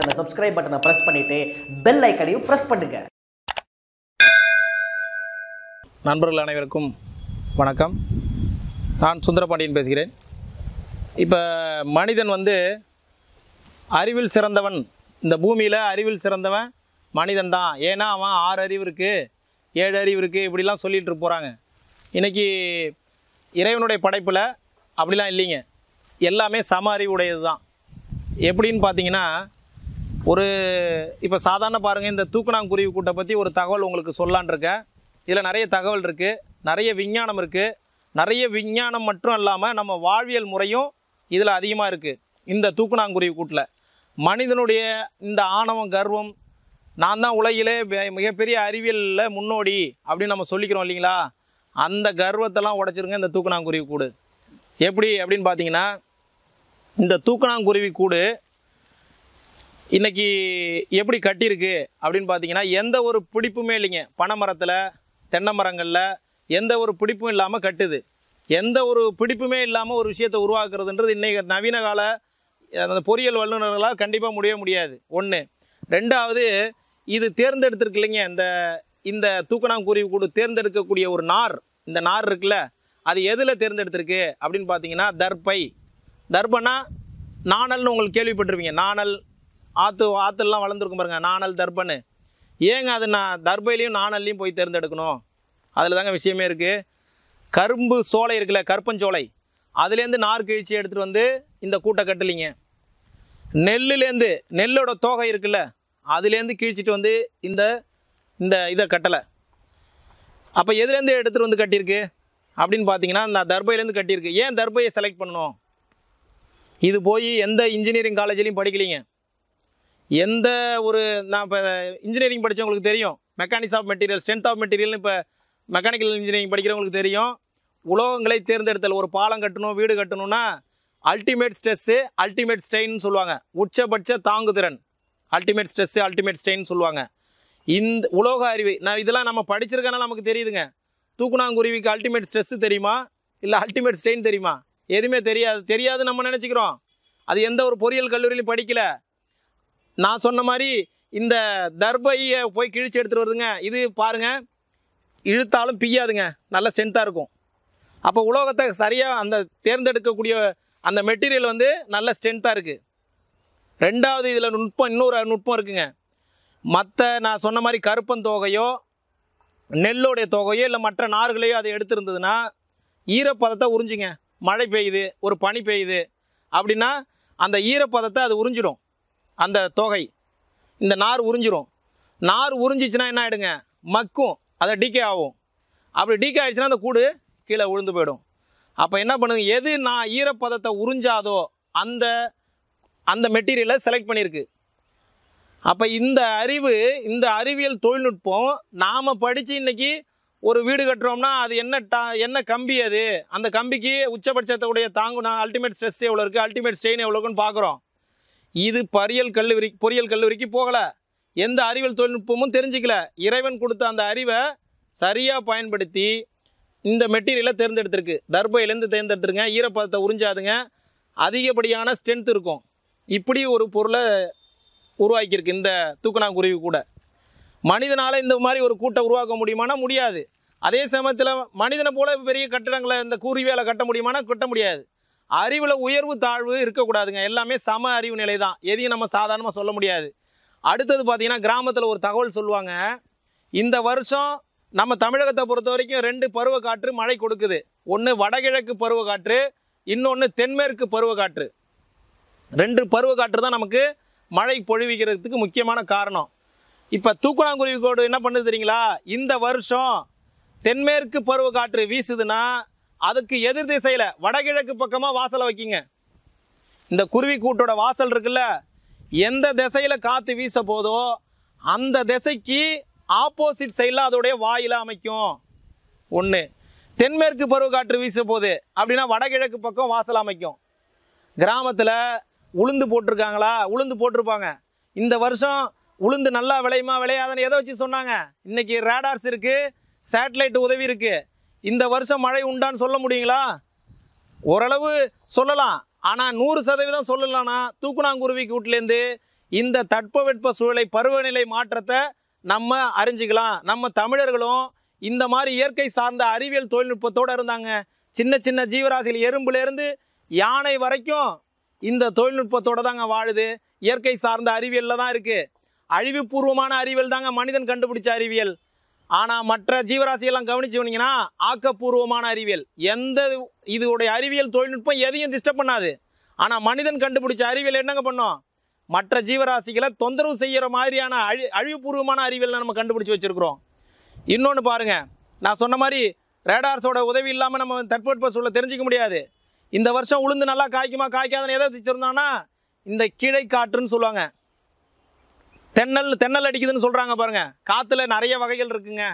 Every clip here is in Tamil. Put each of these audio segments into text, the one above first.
அந்த சப்ஸ்கிரைப் பட்டனை ப்ரெஸ் பண்ணிட்டு பெல் ஐக்கனையும் ப்ரெஸ் பண்ணுங்க நண்பர்கள் அனைவருக்கும் வணக்கம் நான் சுந்தரபாண்டியன் பேசுகிறேன் இப்போ மனிதன் வந்து அறிவில் சிறந்தவன் இந்த பூமியில் அறிவில் சிறந்தவன் மனிதன் தான் ஏன்னா அவன் ஆறு அறிவு இருக்குது ஏழு அறிவு இருக்குது இப்படிலாம் சொல்லிகிட்டு போகிறாங்க இன்றைக்கி இறைவனுடைய படைப்பில் அப்படிலாம் இல்லைங்க எல்லாமே சம அறிவுடையது தான் எப்படின்னு பார்த்தீங்கன்னா ஒரு இப்போ சாதாரண பாருங்கள் இந்த தூக்குநாங்குருவி கூட்டை பற்றி ஒரு தகவல் உங்களுக்கு சொல்லான் இருக்கேன் இதில் நிறைய தகவல் இருக்குது நிறைய விஞ்ஞானம் இருக்குது நிறைய விஞ்ஞானம் மட்டும் இல்லாமல் நம்ம வாழ்வியல் முறையும் இதில் அதிகமாக இருக்குது இந்த தூக்குனாங்குருவி கூட்டில் மனிதனுடைய இந்த ஆணவம் கர்வம் நான் தான் உலகிலே மிகப்பெரிய அறிவியலில் முன்னோடி அப்படின்னு நம்ம சொல்லிக்கிறோம் இல்லைங்களா அந்த கர்வத்தெல்லாம் உடச்சிருங்க இந்த தூக்குநாங்குருவி கூடு எப்படி அப்படின்னு பார்த்தீங்கன்னா இந்த தூக்குநாங்குருவி கூடு இன்றைக்கி எப்படி கட்டியிருக்கு அப்படின்னு பார்த்தீங்கன்னா எந்த ஒரு பிடிப்புமே இல்லைங்க பனை மரத்தில் தென்னை மரங்களில் எந்த ஒரு பிடிப்பும் இல்லாமல் கட்டுது எந்த ஒரு பிடிப்புமே இல்லாமல் ஒரு விஷயத்தை உருவாக்குறதுன்றது இன்றைக்கி நவீன கால அந்த பொறியியல் வல்லுநர்களால் கண்டிப்பாக முடிய முடியாது ஒன்று ரெண்டாவது இது தேர்ந்தெடுத்துருக்கு இல்லைங்க இந்த இந்த தூக்கணாங்குருவி கூடு தேர்ந்தெடுக்கக்கூடிய ஒரு நார் இந்த நார் இருக்குல்ல அது எதில் தேர்ந்தெடுத்திருக்கு அப்படின்னு பார்த்தீங்கன்னா தர்பை தர்பனா நாணல்னு உங்களுக்கு கேள்விப்பட்டிருப்பீங்க நாணல் ஆற்று ஆற்றுலாம் வளர்ந்துருக்கும் பாருங்க நாணல் தர்பன்னு ஏங்க அது நான் தர்பையிலையும் நாணல்லையும் போய் தேர்ந்தெடுக்கணும் அதில் தாங்க விஷயமே இருக்குது கரும்பு சோலை இருக்குல்ல கருப்பஞ்சோலை அதுலேருந்து நார் கிழிச்சி எடுத்துகிட்டு வந்து இந்த கூட்டை கட்டலிங்க நெல்லுலேருந்து நெல்லோட தோகை இருக்குல்ல அதுலேருந்து கிழிச்சிட்டு வந்து இந்த இந்த இதை கட்டலை அப்போ எதுலேருந்து எடுத்துகிட்டு வந்து கட்டியிருக்கு அப்படின்னு பார்த்தீங்கன்னா நான் தர்பையிலேருந்து கட்டியிருக்கு ஏன் தர்பையை செலக்ட் பண்ணணும் இது போய் எந்த இன்ஜினியரிங் காலேஜ்லேயும் படிக்கலிங்க எந்த ஒரு நான் இப்போ இன்ஜினியரிங் படித்தவங்களுக்கு தெரியும் mechanics of material strength of மெட்டீரியல்னு இப்போ மெக்கானிக்கல் இன்ஜினியரிங் படிக்கிறவங்களுக்கு தெரியும் உலோகங்களை தேர்ந்தெடுத்தல் ஒரு பாலம் கட்டணும் வீடு கட்டணும்னா அல்டிமேட் ஸ்ட்ரெஸ்ஸு அல்டிமேட் ஸ்ட்ரெயின்னு சொல்லுவாங்க உச்சபட்ச தாங்குதிறன் அல்டிமேட் ஸ்ட்ரெஸ்ஸு அல்டிமேட் ஸ்ட்ரெயின் சொல்லுவாங்க இந்த உலோக அறிவு நான் இதெல்லாம் நம்ம படிச்சிருக்கனால நமக்கு தெரியுதுங்க தூக்குனாங்குருவிக்கு அல்டிமேட் ஸ்ட்ரெஸ்ஸு தெரியுமா இல்லை அல்டிமேட் ஸ்ட்ரெயின் தெரியுமா எதுவுமே தெரியாது தெரியாது நம்ம நினச்சிக்கிறோம் அது எந்த ஒரு பொறியியல் கல்லூரியிலையும் படிக்கலை நான் சொன்ன மாதிரி இந்த தர்பையை போய் கிழிச்சு எடுத்துகிட்டு வருதுங்க இது பாருங்கள் இழுத்தாலும் பிய்யாதுங்க நல்ல ஸ்ட்ரென்த்தாக இருக்கும் அப்போ உலோகத்தை சரியாக அந்த தேர்ந்தெடுக்கக்கூடிய அந்த மெட்டீரியல் வந்து நல்ல ஸ்ட்ரென்த்தாக இருக்குது ரெண்டாவது இதில் நுட்பம் இன்னொரு நுட்பம் இருக்குதுங்க மற்ற நான் சொன்ன மாதிரி கருப்பன் தொகையோ நெல்லோடைய தொகையோ இல்லை மற்ற நார்களையோ அதை எடுத்துருந்ததுன்னா ஈரப்பதத்தை உறிஞ்சுங்க மழை பெய்யுது ஒரு பனி பெய்யுது அப்படின்னா அந்த ஈரப்பதத்தை அது உறிஞ்சிடும் அந்த தொகை இந்த நார் உறிஞ்சிரும் நார் உறிஞ்சிச்சுன்னா என்ன ஆகிடுங்க மக்கும் அதை டீக்கே ஆகும் அப்படி டீக்கே ஆகிடுச்சுன்னா அந்த கூடு கீழே விழுந்து போயிடும் அப்போ என்ன பண்ணுங்க எது நான் ஈரப்பதத்தை உறிஞ்சாதோ அந்த அந்த மெட்டீரியலை செலக்ட் பண்ணியிருக்கு அப்போ இந்த அறிவு இந்த அறிவியல் தொழில்நுட்பம் நாம் படித்து இன்றைக்கி ஒரு வீடு கட்டுறோம்னா அது என்ன டா என்ன கம்பி அது அந்த கம்பிக்கு உச்சபட்சத்துடைய தாங்கும் அல்டிமேட் ஸ்ட்ரெஸ் எவ்வளோ இருக்குது அல்டிமேட் ஸ்ட்ரெயின் எவ்வளோ இருக்குன்னு பார்க்குறோம் இது பரியல் கல்லூரி பொறியியல் கல்லூரிக்கு போகலை எந்த அறிவியல் தொழில்நுட்பமும் தெரிஞ்சிக்கல இறைவன் கொடுத்த அந்த அறிவை சரியாக பயன்படுத்தி இந்த மெட்டீரியலை தேர்ந்தெடுத்திருக்கு டர்பைலேருந்து தேர்ந்தெடுத்துருங்க ஈரப்பதத்தை உறிஞ்சாதுங்க அதிகப்படியான ஸ்ட்ரென்த் இருக்கும் இப்படி ஒரு பொருளை உருவாக்கியிருக்கு இந்த தூக்கணாங்குருவி கூட மனிதனால் இந்த மாதிரி ஒரு கூட்டை உருவாக்க முடியுமானா முடியாது அதே சமயத்தில் மனிதனை போல பெரிய கட்டிடங்களை இந்த குருவியால் கட்ட முடியுமானா கட்ட முடியாது அறிவில் உயர்வு தாழ்வு இருக்கக்கூடாதுங்க எல்லாமே சம அறிவு நிலை தான் எதையும் நம்ம சாதாரணமாக சொல்ல முடியாது அடுத்தது பார்த்திங்கன்னா கிராமத்தில் ஒரு தகவல் சொல்லுவாங்க இந்த வருஷம் நம்ம தமிழகத்தை பொறுத்த வரைக்கும் ரெண்டு பருவக்காற்று மழை கொடுக்குது ஒன்று வடகிழக்கு பருவக்காற்று இன்னொன்று தென்மேற்கு பருவக்காற்று ரெண்டு பருவக்காற்று தான் நமக்கு மழை பொழிவிக்கிறதுக்கு முக்கியமான காரணம் இப்போ தூக்குளாங்குருவி கோடு என்ன பண்ணுது தெரியுங்களா இந்த வருஷம் தென்மேற்கு பருவக்காற்று வீசுதுன்னா அதுக்கு எதிர் திசையில் வடகிழக்கு பக்கமாக வாசலை வைக்கிங்க இந்த குருவி கூட்டோட வாசல் இருக்குல்ல எந்த திசையில் காற்று வீச போதோ அந்த திசைக்கு ஆப்போசிட் சைடில் அதோடைய வாயில் அமைக்கும் ஒன்று தென்மேற்கு பருவக்காற்று வீச போகுது அப்படின்னா வடகிழக்கு பக்கம் வாசல் அமைக்கும் கிராமத்தில் உளுந்து போட்டிருக்காங்களா உளுந்து போட்டிருப்பாங்க இந்த வருஷம் உளுந்து நல்லா விளையுமா விளையாதுன்னு எதை வச்சு சொன்னாங்க இன்றைக்கி ரேடார்ஸ் இருக்குது சேட்டலைட் உதவி இருக்குது இந்த வருஷம் மழை உண்டான்னு சொல்ல முடியுங்களா ஓரளவு சொல்லலாம் ஆனால் நூறு சதவீதம் சொல்லலாம்னா தூக்குனாங்குருவி கூட்டிலேருந்து இந்த தட்பவெட்ப சூழலை பருவநிலை மாற்றத்தை நம்ம அறிஞ்சிக்கலாம் நம்ம தமிழர்களும் இந்த மாதிரி இயற்கை சார்ந்த அறிவியல் தொழில்நுட்பத்தோடு இருந்தாங்க சின்ன சின்ன ஜீவராசிகள் எறும்புலேருந்து யானை வரைக்கும் இந்த தொழில்நுட்பத்தோடு தாங்க வாழுது இயற்கை சார்ந்த அறிவியலில் தான் இருக்குது அழிவுபூர்வமான அறிவியல் தாங்க மனிதன் கண்டுபிடிச்ச அறிவியல் ஆனால் மற்ற ஜீவராசியெல்லாம் கவனிச்சு வந்தீங்கன்னா ஆக்கப்பூர்வமான அறிவியல் எந்த இதோடைய அறிவியல் தொழில்நுட்பம் எதையும் டிஸ்டர்ப் பண்ணாது ஆனால் மனிதன் கண்டுபிடிச்ச அறிவியல் என்னங்க பண்ணோம் மற்ற ஜீவராசிகளை தொந்தரவு செய்கிற மாதிரியான அழி அழிவுபூர்வமான அறிவியலை நம்ம கண்டுபிடிச்சி வச்சுருக்குறோம் இன்னொன்று பாருங்கள் நான் சொன்ன மாதிரி ரேடார்ஸோட உதவி இல்லாமல் நம்ம தட்பவெட்ப சூழலை தெரிஞ்சிக்க முடியாது இந்த வருஷம் உளுந்து நல்லா காய்க்குமா காய்க்காதுன்னு எதை வச்சுருந்தோன்னா இந்த கீழை காற்றுன்னு சொல்லுவாங்க தென்னல் தென்னல் அடிக்குதுன்னு சொல்கிறாங்க பாருங்கள் காற்றுல நிறைய வகைகள் இருக்குங்க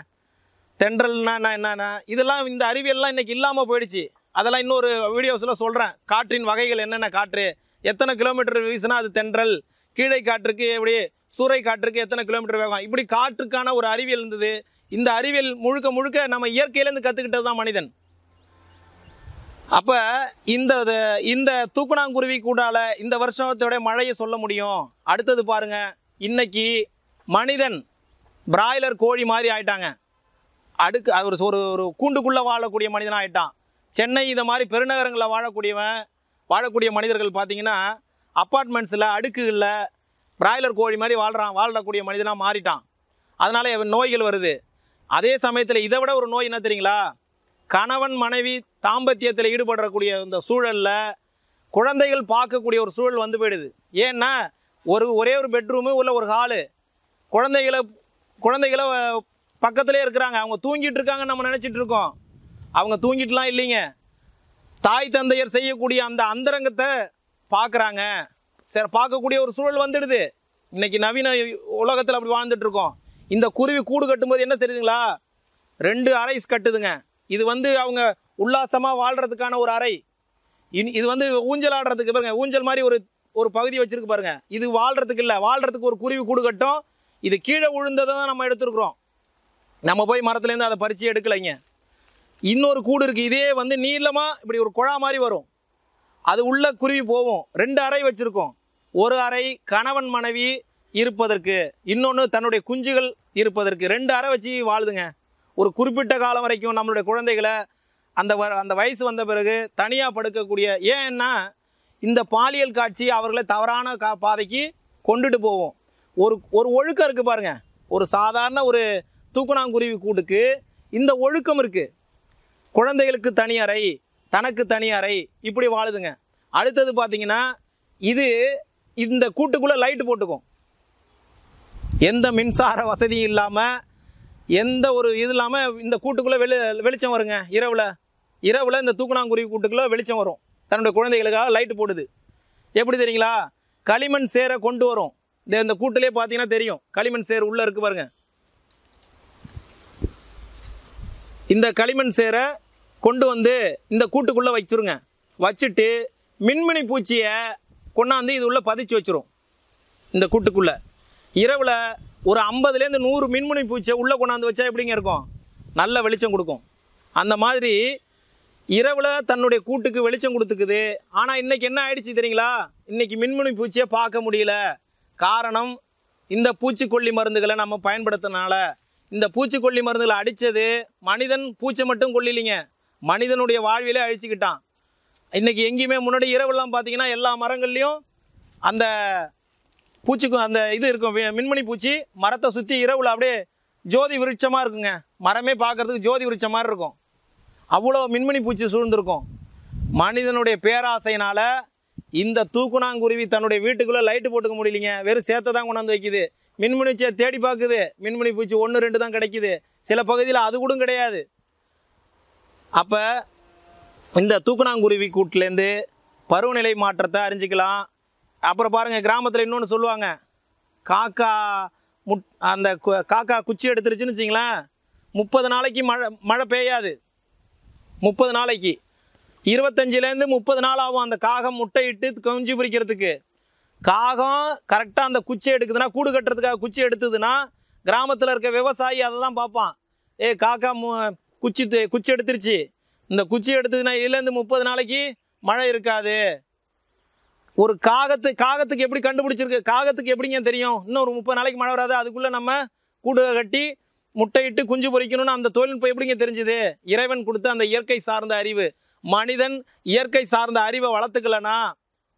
தென்றல்னா நான் என்னன்னா இதெல்லாம் இந்த அறிவியல்லாம் இன்றைக்கி இல்லாமல் போயிடுச்சு அதெல்லாம் இன்னொரு வீடியோஸில் சொல்கிறேன் காற்றின் வகைகள் என்னென்ன காற்று எத்தனை கிலோமீட்டர் வீசுனா அது தென்றல் கீழே காற்றுக்கு எப்படி சூறை காற்றுக்கு எத்தனை கிலோமீட்டர் வேகம் இப்படி காற்றுக்கான ஒரு அறிவியல் இருந்தது இந்த அறிவியல் முழுக்க முழுக்க நம்ம இயற்கையிலேருந்து கற்றுக்கிட்டது தான் மனிதன் அப்போ இந்த இந்த தூக்குனாங்குருவி கூடால இந்த வருஷத்தோடைய மழையை சொல்ல முடியும் அடுத்தது பாருங்கள் இன்றைக்கி மனிதன் பிராய்லர் கோழி மாதிரி ஆயிட்டாங்க அடுக்கு அது ஒரு ஒரு கூண்டுக்குள்ளே வாழக்கூடிய மனிதனாக ஆயிட்டான் சென்னை இதை மாதிரி பெருநகரங்களில் வாழக்கூடியவன் வாழக்கூடிய மனிதர்கள் பார்த்திங்கன்னா அப்பார்ட்மெண்ட்ஸில் அடுக்குகளில் பிராய்லர் கோழி மாதிரி வாழ்கிறான் வாழக்கூடிய மனிதனாக மாறிட்டான் அதனால் நோய்கள் வருது அதே சமயத்தில் இதை விட ஒரு நோய் என்ன தெரியுங்களா கணவன் மனைவி தாம்பத்தியத்தில் ஈடுபடக்கூடிய இந்த சூழலில் குழந்தைகள் பார்க்கக்கூடிய ஒரு சூழல் வந்து போயிடுது ஏன்னா ஒரு ஒரே ஒரு பெட்ரூமு உள்ள ஒரு ஹாலு குழந்தைகளை குழந்தைகளை பக்கத்துலேயே இருக்கிறாங்க அவங்க தூங்கிட்டு இருக்காங்கன்னு நம்ம நினச்சிட்டு இருக்கோம் அவங்க தூங்கிட்டுலாம் இல்லைங்க தாய் தந்தையர் செய்யக்கூடிய அந்த அந்தரங்கத்தை பார்க்குறாங்க சரி பார்க்கக்கூடிய ஒரு சூழல் வந்துடுது இன்றைக்கி நவீன உலகத்தில் அப்படி வாழ்ந்துட்டுருக்கோம் இந்த குருவி கூடு கட்டும்போது என்ன தெரியுதுங்களா ரெண்டு அறைஸ் கட்டுதுங்க இது வந்து அவங்க உல்லாசமாக வாழ்கிறதுக்கான ஒரு அறை இன் இது வந்து ஊஞ்சல் ஆடுறதுக்கு பாருங்கள் ஊஞ்சல் மாதிரி ஒரு ஒரு பகுதி வச்சுருக்கு பாருங்க இது வாழ்கிறதுக்கு இல்லை வாழ்கிறதுக்கு ஒரு குருவி கூடு கட்டும் இது கீழே விழுந்ததை தான் நம்ம எடுத்துருக்குறோம் நம்ம போய் மரத்துலேருந்து அதை பறித்து எடுக்கலைங்க இன்னொரு கூடு இருக்குது இதே வந்து நீளமாக இப்படி ஒரு குழா மாதிரி வரும் அது உள்ள குருவி போவோம் ரெண்டு அறை வச்சுருக்கோம் ஒரு அறை கணவன் மனைவி இருப்பதற்கு இன்னொன்று தன்னுடைய குஞ்சுகள் இருப்பதற்கு ரெண்டு அறை வச்சு வாழுதுங்க ஒரு குறிப்பிட்ட காலம் வரைக்கும் நம்மளுடைய குழந்தைகளை அந்த வ அந்த வயசு வந்த பிறகு தனியாக படுக்கக்கூடிய ஏன்னா இந்த பாலியல் காட்சி அவர்களை தவறான கா பாதைக்கு கொண்டுட்டு போவோம் ஒரு ஒரு ஒழுக்கம் இருக்குது பாருங்கள் ஒரு சாதாரண ஒரு தூக்குனாங்குருவி கூட்டுக்கு இந்த ஒழுக்கம் இருக்குது குழந்தைகளுக்கு தனி அறை தனக்கு தனி அறை இப்படி வாழுதுங்க அடுத்தது பார்த்திங்கன்னா இது இந்த கூட்டுக்குள்ளே லைட்டு போட்டுக்கும் எந்த மின்சார வசதியும் இல்லாமல் எந்த ஒரு இது இல்லாமல் இந்த கூட்டுக்குள்ளே வெளி வெளிச்சம் வருங்க இரவில் இரவில் இந்த தூக்குனாங்குருவி கூட்டுக்குள்ளே வெளிச்சம் வரும் தன்னுடைய குழந்தைகளுக்காக லைட்டு போடுது எப்படி தெரியுங்களா களிமண் சேரை கொண்டு வரும் இந்த இந்த கூட்டிலே பார்த்தீங்கன்னா தெரியும் களிமண் சேர் உள்ளே இருக்குது பாருங்கள் இந்த களிமண் சேரை கொண்டு வந்து இந்த கூட்டுக்குள்ளே வச்சுருங்க வச்சுட்டு மின்மினி பூச்சியை கொண்டாந்து இது உள்ளே பதிச்சு வச்சிரும் இந்த கூட்டுக்குள்ளே இரவில் ஒரு ஐம்பதுலேருந்து நூறு மின்மினி பூச்சியை உள்ளே கொண்டாந்து வச்சா எப்படிங்க இருக்கும் நல்ல வெளிச்சம் கொடுக்கும் அந்த மாதிரி இரவில் தன்னுடைய கூட்டுக்கு வெளிச்சம் கொடுத்துக்குது ஆனால் இன்றைக்கி என்ன ஆயிடுச்சு தெரியுங்களா இன்றைக்கி மின்முனி பூச்சியை பார்க்க முடியல காரணம் இந்த பூச்சிக்கொல்லி மருந்துகளை நம்ம பயன்படுத்தினால இந்த பூச்சிக்கொல்லி மருந்துகளை அடித்தது மனிதன் பூச்சை மட்டும் கொல்லிலிங்க மனிதனுடைய வாழ்விலே அழிச்சிக்கிட்டான் இன்றைக்கி எங்கேயுமே முன்னாடி இரவுலாம் பார்த்தீங்கன்னா எல்லா மரங்கள்லேயும் அந்த பூச்சிக்கும் அந்த இது இருக்கும் மின்மணி பூச்சி மரத்தை சுற்றி இரவில் அப்படியே ஜோதி விருட்சமாக இருக்குங்க மரமே பார்க்குறதுக்கு ஜோதி விருட்சமாக இருக்கும் அவ்வளோ மின்மணி பூச்சி சூழ்ந்திருக்கும் மனிதனுடைய பேராசையினால் இந்த தூக்குனாங்குருவி தன்னுடைய வீட்டுக்குள்ளே லைட்டு போட்டுக்க முடியலைங்க வெறும் சேர்த்தை தான் கொண்டாந்து வைக்குது மின்மணி பூச்சியை தேடி பார்க்குது மின்மணி பூச்சி ஒன்று ரெண்டு தான் கிடைக்குது சில பகுதியில் அது கூட கிடையாது அப்போ இந்த தூக்குனாங்குருவி கூட்டிலேருந்து பருவநிலை மாற்றத்தை அறிஞ்சிக்கலாம் அப்புறம் பாருங்கள் கிராமத்தில் இன்னொன்று சொல்லுவாங்க காக்கா முட் அந்த காக்கா குச்சி எடுத்துருச்சுன்னு வச்சிங்களேன் முப்பது நாளைக்கு மழை மழை பெய்யாது முப்பது நாளைக்கு இருபத்தஞ்சிலேருந்து முப்பது நாள் ஆகும் அந்த காகம் முட்டையிட்டு குஞ்சு பிரிக்கிறதுக்கு காகம் கரெக்டாக அந்த குச்சி எடுக்குதுன்னா கூடு கட்டுறதுக்காக குச்சி எடுத்ததுன்னா கிராமத்தில் இருக்க விவசாயி அதை தான் பார்ப்பான் ஏ காக்கா மு குச்சி குச்சி எடுத்துருச்சு இந்த குச்சி எடுத்ததுன்னா இதுலேருந்து முப்பது நாளைக்கு மழை இருக்காது ஒரு காகத்து காகத்துக்கு எப்படி கண்டுபிடிச்சிருக்கு காகத்துக்கு எப்படிங்க தெரியும் இன்னும் ஒரு முப்பது நாளைக்கு மழை வராது அதுக்குள்ளே நம்ம கூடு கட்டி முட்டையிட்டு குஞ்சு பொறிக்கணும்னு அந்த தொழில்நுட்பம் எப்படிங்க தெரிஞ்சுது இறைவன் கொடுத்த அந்த இயற்கை சார்ந்த அறிவு மனிதன் இயற்கை சார்ந்த அறிவை வளர்த்துக்கலனா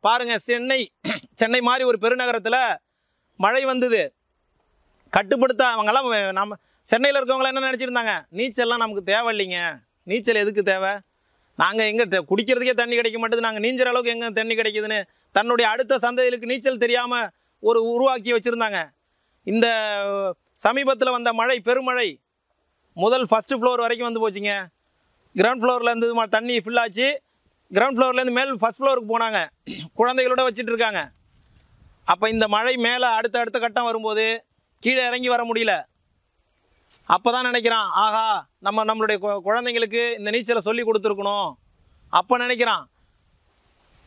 பாருங்கள் சென்னை சென்னை மாதிரி ஒரு பெருநகரத்தில் மழை வந்தது கட்டுப்படுத்த அவங்கெல்லாம் நம்ம சென்னையில் இருக்கவங்களாம் என்ன நினச்சிருந்தாங்க நீச்சல்லாம் நமக்கு தேவை இல்லைங்க நீச்சல் எதுக்கு தேவை நாங்கள் எங்கே குடிக்கிறதுக்கே தண்ணி கிடைக்க மாட்டேது நாங்கள் நீஞ்சிற அளவுக்கு எங்கே தண்ணி கிடைக்குதுன்னு தன்னுடைய அடுத்த சந்ததிகளுக்கு நீச்சல் தெரியாமல் ஒரு உருவாக்கி வச்சுருந்தாங்க இந்த சமீபத்தில் வந்த மழை பெருமழை முதல் ஃபஸ்ட்டு ஃப்ளோர் வரைக்கும் வந்து போச்சுங்க கிரவுண்ட் ஃப்ளோர்லேருந்து இது மாதிரி தண்ணி ஃபில் ஆச்சு கிரவுண்ட் ஃப்ளோர்லேருந்து மேல் ஃபஸ்ட் ஃப்ளோருக்கு போனாங்க குழந்தைகளோட வச்சுட்டு இருக்காங்க அப்போ இந்த மழை மேலே அடுத்த அடுத்த கட்டம் வரும்போது கீழே இறங்கி வர முடியல அப்போ தான் நினைக்கிறான் ஆஹா நம்ம நம்மளுடைய குழந்தைங்களுக்கு இந்த நீச்சலை சொல்லி கொடுத்துருக்கணும் அப்போ நினைக்கிறான்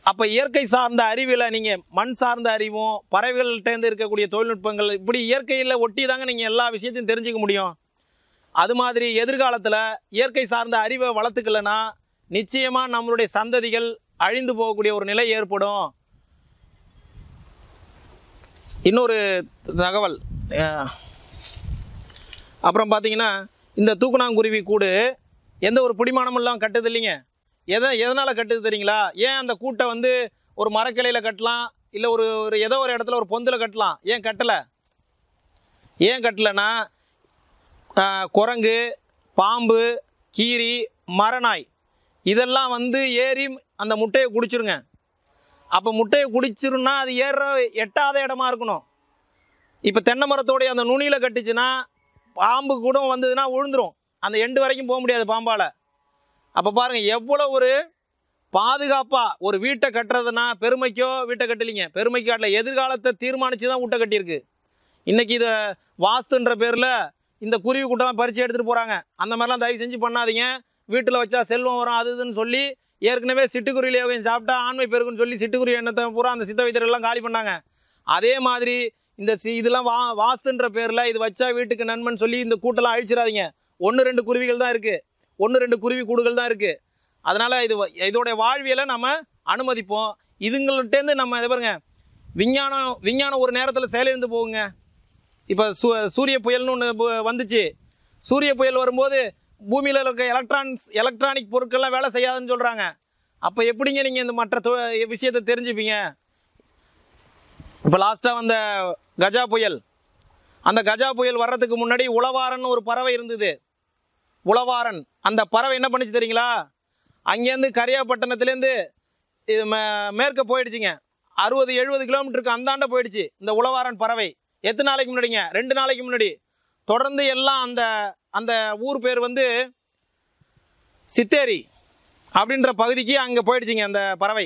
அப்போ இயற்கை சார்ந்த அறிவில் நீங்கள் மண் சார்ந்த அறிவும் பறவைகள்கிட்டேருந்து இருக்கக்கூடிய தொழில்நுட்பங்கள் இப்படி இயற்கையில் ஒட்டி தாங்க நீங்கள் எல்லா விஷயத்தையும் தெரிஞ்சுக்க முடியும் அது மாதிரி எதிர்காலத்தில் இயற்கை சார்ந்த அறிவை வளர்த்துக்கலன்னா நிச்சயமாக நம்மளுடைய சந்ததிகள் அழிந்து போகக்கூடிய ஒரு நிலை ஏற்படும் இன்னொரு தகவல் அப்புறம் பார்த்தீங்கன்னா இந்த தூக்குனாங்குருவி கூடு எந்த ஒரு பிடிமானமும் இல்லாமல் கட்டுது இல்லைங்க எதை எதனால் கட்டுது தெரியுங்களா ஏன் அந்த கூட்டை வந்து ஒரு மரக்கிளையில் கட்டலாம் இல்லை ஒரு ஒரு ஏதோ ஒரு இடத்துல ஒரு பொந்தில் கட்டலாம் ஏன் கட்டலை ஏன் கட்டலைன்னா குரங்கு பாம்பு கீரி மரநாய் இதெல்லாம் வந்து ஏறி அந்த முட்டையை குடிச்சிருங்க அப்போ முட்டையை குடிச்சிருன்னா அது ஏற எட்டாத இடமா இருக்கணும் இப்போ தென்னை மரத்தோடைய அந்த நுனியில் கட்டுச்சுன்னா பாம்பு கூட வந்ததுன்னா விழுந்துடும் அந்த எண்டு வரைக்கும் போக முடியாது பாம்பால் அப்போ பாருங்கள் எவ்வளோ ஒரு பாதுகாப்பாக ஒரு வீட்டை கட்டுறதுனா பெருமைக்கோ வீட்டை கட்டலிங்க பெருமைக்கு காட்டல எதிர்காலத்தை தீர்மானித்து தான் வீட்டை கட்டியிருக்கு இன்றைக்கி இதை வாஸ்துன்ற பேரில் இந்த குருவி கூட்டெல்லாம் பறித்து எடுத்துகிட்டு போகிறாங்க அந்த மாதிரிலாம் தயவு செஞ்சு பண்ணாதீங்க வீட்டில் வச்சா செல்வம் வரும் அது இதுன்னு சொல்லி ஏற்கனவே சிட்டுக்குருவியில் எவ்வளோ சாப்பிட்டா ஆண்மை பெருக்குன்னு சொல்லி சிட்டுக்குருவி எண்ணத்தை பூரா அந்த சித்த வைத்தியர்கள்லாம் காலி பண்ணாங்க அதே மாதிரி இந்த சி இதெல்லாம் வா வாஸ்துன்ற பேரில் இது வச்சா வீட்டுக்கு நண்பன் சொல்லி இந்த கூட்டெல்லாம் அழிச்சிடாதீங்க ஒன்று ரெண்டு குருவிகள் தான் இருக்குது ஒன்று ரெண்டு குருவி கூடுகள் தான் இருக்குது அதனால் இது இதோடைய வாழ்வியலை நம்ம அனுமதிப்போம் இதுங்கள்ட்டேருந்து நம்ம இதை பாருங்க விஞ்ஞானம் விஞ்ஞானம் ஒரு நேரத்தில் செயலிழந்து போகுங்க இப்போ சூ சூரிய புயல்னு ஒன்று வந்துச்சு சூரிய புயல் வரும்போது பூமியில் இருக்க எலக்ட்ரான்ஸ் எலக்ட்ரானிக் பொருட்கள்லாம் வேலை செய்யாதுன்னு சொல்கிறாங்க அப்போ எப்படிங்க நீங்கள் இந்த மற்ற விஷயத்தை தெரிஞ்சுப்பீங்க இப்போ லாஸ்ட்டாக வந்த கஜா புயல் அந்த கஜா புயல் வர்றதுக்கு முன்னாடி உழவாரன்னு ஒரு பறவை இருந்தது உளவாரன் அந்த பறவை என்ன பண்ணிச்சு தெரியுங்களா அங்கேருந்து கரியாப்பட்டினத்துலேருந்து இது மே மேற்க போயிடுச்சுங்க அறுபது எழுபது கிலோமீட்டருக்கு அந்தாண்ட போயிடுச்சு இந்த உளவாரன் பறவை எத்தனை நாளைக்கு முன்னாடிங்க ரெண்டு நாளைக்கு முன்னாடி தொடர்ந்து எல்லாம் அந்த அந்த ஊர் பேர் வந்து சித்தேரி அப்படின்ற பகுதிக்கு அங்கே போயிடுச்சுங்க அந்த பறவை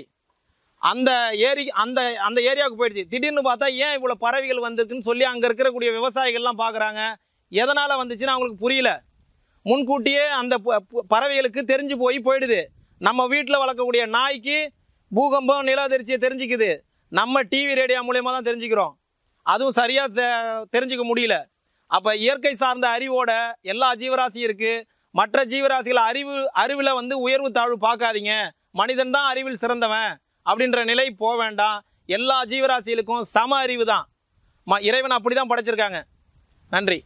அந்த ஏரி அந்த அந்த ஏரியாவுக்கு போயிடுச்சு திடீர்னு பார்த்தா ஏன் இவ்வளோ பறவைகள் வந்திருக்குன்னு சொல்லி அங்கே இருக்கிறக்கூடிய விவசாயிகள்லாம் பார்க்குறாங்க எதனால் வந்துச்சுன்னு அவங்களுக்கு புரியல முன்கூட்டியே அந்த பறவைகளுக்கு தெரிஞ்சு போய் போயிடுது நம்ம வீட்டில் வளர்க்கக்கூடிய நாய்க்கு பூகம்பம் நிலாதிரிச்சியை தெரிஞ்சிக்குது நம்ம டிவி ரேடியோ மூலயமா தான் தெரிஞ்சுக்கிறோம் அதுவும் சரியாக தெ தெரிஞ்சுக்க முடியல அப்போ இயற்கை சார்ந்த அறிவோட எல்லா ஜீவராசியும் இருக்குது மற்ற ஜீவராசிகளை அறிவு அறிவில் வந்து உயர்வு தாழ்வு பார்க்காதீங்க மனிதன் தான் அறிவில் சிறந்தவன் அப்படின்ற நிலை போக வேண்டாம் எல்லா ஜீவராசிகளுக்கும் சம அறிவு தான் ம இறைவன் அப்படி தான் படைச்சிருக்காங்க நன்றி